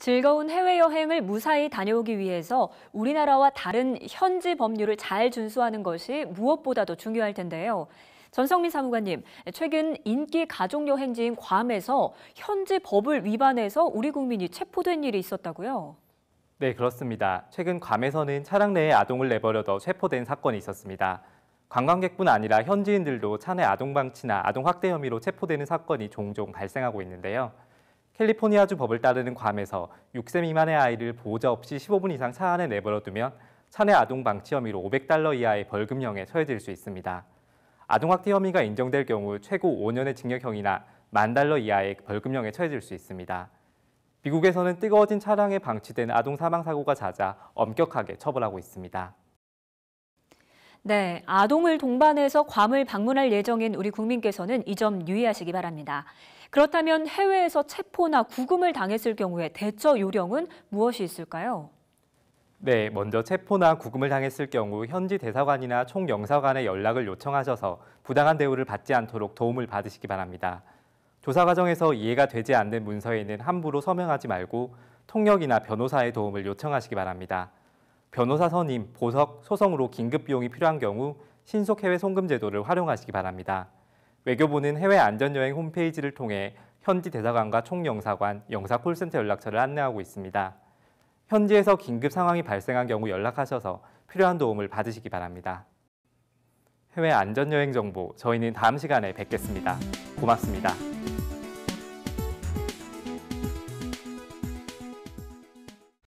즐거운 해외여행을 무사히 다녀오기 위해서 우리나라와 다른 현지 법률을 잘 준수하는 것이 무엇보다도 중요할 텐데요. 전성민 사무관님, 최근 인기 가족 여행지인 괌에서 현지 법을 위반해서 우리 국민이 체포된 일이 있었다고요? 네, 그렇습니다. 최근 괌에서는 차량 내에 아동을 내버려둬 체포된 사건이 있었습니다. 관광객뿐 아니라 현지인들도 차내 아동 방치나 아동 학대 혐의로 체포되는 사건이 종종 발생하고 있는데요. 캘리포니아주 법을 따르는 괌에서 6세 미만의 아이를 보호자 없이 15분 이상 차 안에 내버려두면 차내 아동 방치 혐의로 500달러 이하의 벌금형에 처해질 수 있습니다. 아동학대 혐의가 인정될 경우 최고 5년의 징역형이나 만 달러 이하의 벌금형에 처해질 수 있습니다. 미국에서는 뜨거워진 차량에 방치된 아동 사망 사고가 잦아 엄격하게 처벌하고 있습니다. 네, 아동을 동반해서 괌을 방문할 예정인 우리 국민께서는 이 점 유의하시기 바랍니다. 그렇다면 해외에서 체포나 구금을 당했을 경우에 대처 요령은 무엇이 있을까요? 네, 먼저 체포나 구금을 당했을 경우 현지 대사관이나 총영사관에 연락을 요청하셔서 부당한 대우를 받지 않도록 도움을 받으시기 바랍니다. 조사 과정에서 이해가 되지 않는 문서에는 함부로 서명하지 말고 통역이나 변호사의 도움을 요청하시기 바랍니다. 변호사 선임, 보석, 소송으로 긴급 비용이 필요한 경우 신속 해외 송금 제도를 활용하시기 바랍니다. 외교부는 해외 안전여행 홈페이지를 통해 현지 대사관과 총영사관, 영사 콜센터 연락처를 안내하고 있습니다. 현지에서 긴급 상황이 발생한 경우 연락하셔서 필요한 도움을 받으시기 바랍니다. 해외 안전여행 정보, 저희는 다음 시간에 뵙겠습니다. 고맙습니다.